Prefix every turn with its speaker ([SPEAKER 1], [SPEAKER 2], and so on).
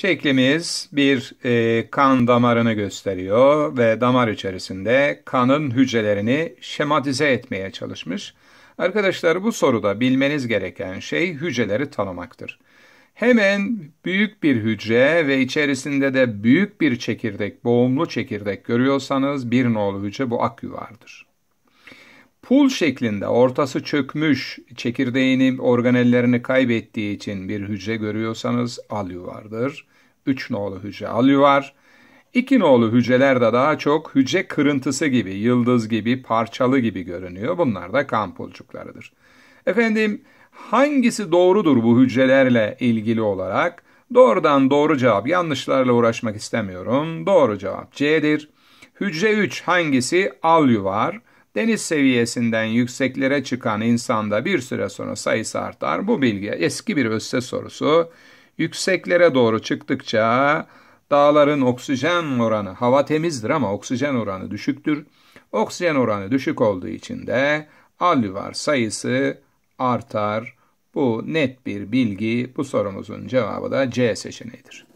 [SPEAKER 1] Şeklimiz bir e, kan damarını gösteriyor ve damar içerisinde kanın hücrelerini şematize etmeye çalışmış. Arkadaşlar bu soruda bilmeniz gereken şey hücreleri tanımaktır. Hemen büyük bir hücre ve içerisinde de büyük bir çekirdek, boğumlu çekirdek görüyorsanız bir nolu hücre bu ak yuvardır pul şeklinde ortası çökmüş çekirdeğini organellerini kaybettiği için bir hücre görüyorsanız alyuvardır. Üç nolu hücre alyuvar. İki nolu hücreler de daha çok hücre kırıntısı gibi, yıldız gibi, parçalı gibi görünüyor. Bunlar da kan pulcuklarıdır. Efendim hangisi doğrudur bu hücrelerle ilgili olarak? Doğrudan doğru cevap yanlışlarla uğraşmak istemiyorum. Doğru cevap C'dir. Hücre 3 hangisi? Alyuvar. var. Deniz seviyesinden yükseklere çıkan insanda bir süre sonra sayısı artar. Bu bilgi eski bir özse sorusu. Yükseklere doğru çıktıkça dağların oksijen oranı, hava temizdir ama oksijen oranı düşüktür. Oksijen oranı düşük olduğu için de alüvar sayısı artar. Bu net bir bilgi. Bu sorumuzun cevabı da C seçeneğidir.